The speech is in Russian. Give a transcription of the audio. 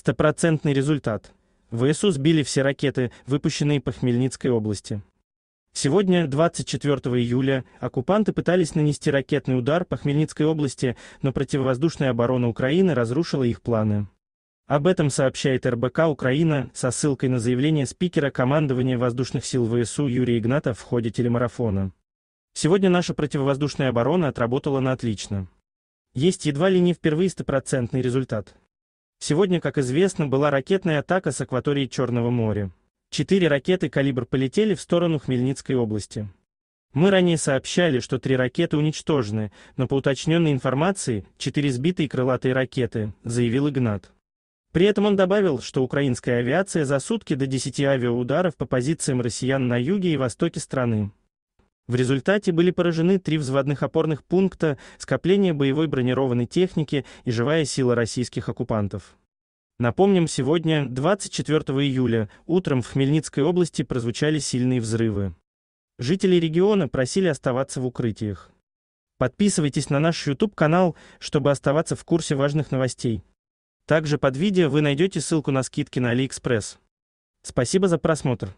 Стопроцентный результат. В ИСУ сбили все ракеты, выпущенные по Хмельницкой области. Сегодня, 24 июля, оккупанты пытались нанести ракетный удар по Хмельницкой области, но противовоздушная оборона Украины разрушила их планы. Об этом сообщает РБК «Украина» со ссылкой на заявление спикера командования воздушных сил ВСУ Юрия Игната в ходе телемарафона. «Сегодня наша противовоздушная оборона отработала на отлично. Есть едва ли не впервые стопроцентный результат. Сегодня, как известно, была ракетная атака с акватории Черного моря. Четыре ракеты «Калибр» полетели в сторону Хмельницкой области. Мы ранее сообщали, что три ракеты уничтожены, но по уточненной информации, четыре сбитые крылатые ракеты, заявил Игнат. При этом он добавил, что украинская авиация за сутки до 10 авиаударов по позициям россиян на юге и востоке страны. В результате были поражены три взводных опорных пункта, скопление боевой бронированной техники и живая сила российских оккупантов. Напомним, сегодня, 24 июля, утром в Хмельницкой области прозвучали сильные взрывы. Жители региона просили оставаться в укрытиях. Подписывайтесь на наш YouTube-канал, чтобы оставаться в курсе важных новостей. Также под видео вы найдете ссылку на скидки на AliExpress. Спасибо за просмотр.